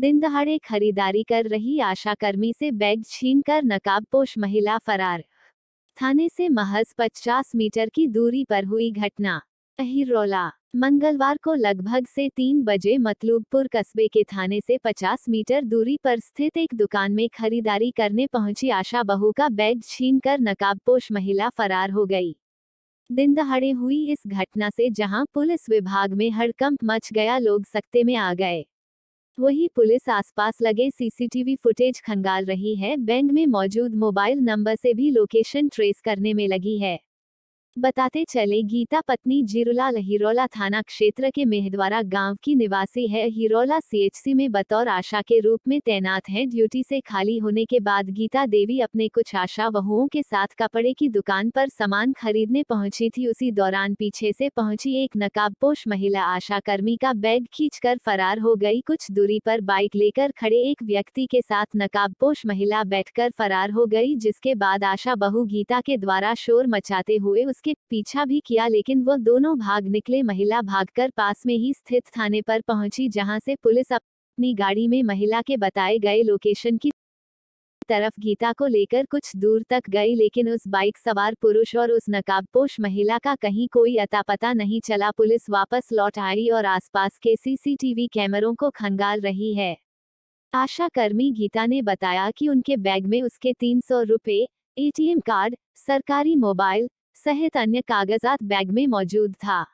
दिन दहाड़े खरीदारी कर रही आशाकर्मी से बैग छीनकर नकाबपोश महिला फरार थाने से महज 50 मीटर की दूरी पर हुई घटना अहिरौला मंगलवार को लगभग से तीन बजे मतलूबपुर कस्बे के थाने से 50 मीटर दूरी पर स्थित एक दुकान में खरीदारी करने पहुंची आशा बहू का बैग छीन कर नकाबपोश महिला फरार हो गई दिन दहाड़े हुई इस घटना से जहां पुलिस विभाग में हड़कंप मच गया लोग सकते में आ गए वहीं पुलिस आसपास लगे सीसीटीवी फुटेज खंगाल रही है बैंड में मौजूद मोबाइल नंबर से भी लोकेशन ट्रेस करने में लगी है बताते चले गीता पत्नी जिरुलाल हिरोला थाना क्षेत्र के मेहद्वारा गांव की निवासी है हिरोला सीएचसी में बतौर आशा के रूप में तैनात है ड्यूटी से खाली होने के बाद गीता देवी अपने कुछ आशा वहुओं के साथ कपड़े की दुकान पर सामान खरीदने पहुंची थी उसी दौरान पीछे से पहुंची एक नकाबपोश महिला आशा कर्मी का बैग खींच फरार हो गई कुछ दूरी पर बाइक लेकर खड़े एक व्यक्ति के साथ नकाबपोश महिला बैठकर फरार हो गई जिसके बाद आशा बहु गीता के द्वारा शोर मचाते हुए उसके उसके पीछा भी किया लेकिन वो दोनों भाग निकले महिला भागकर पास में ही स्थित थाने पर पहुंची जहां से पुलिस अपनी गाड़ी में महिला के बताए गए लोकेशन की तरफ गीता को लेकर कुछ दूर तक गई लेकिन उस बाइक सवार पुरुष और उस नकाबपोश महिला का कहीं कोई अतापता नहीं चला पुलिस वापस लौट आई और आसपास के सीसीटीवी कैमरों को खंगाल रही है आशा कर्मी गीता ने बताया कि उनके बैग में उसके तीन सौ रुपये एटीएम कार्ड सरकारी मोबाइल सहित अन्य कागजात बैग में मौजूद था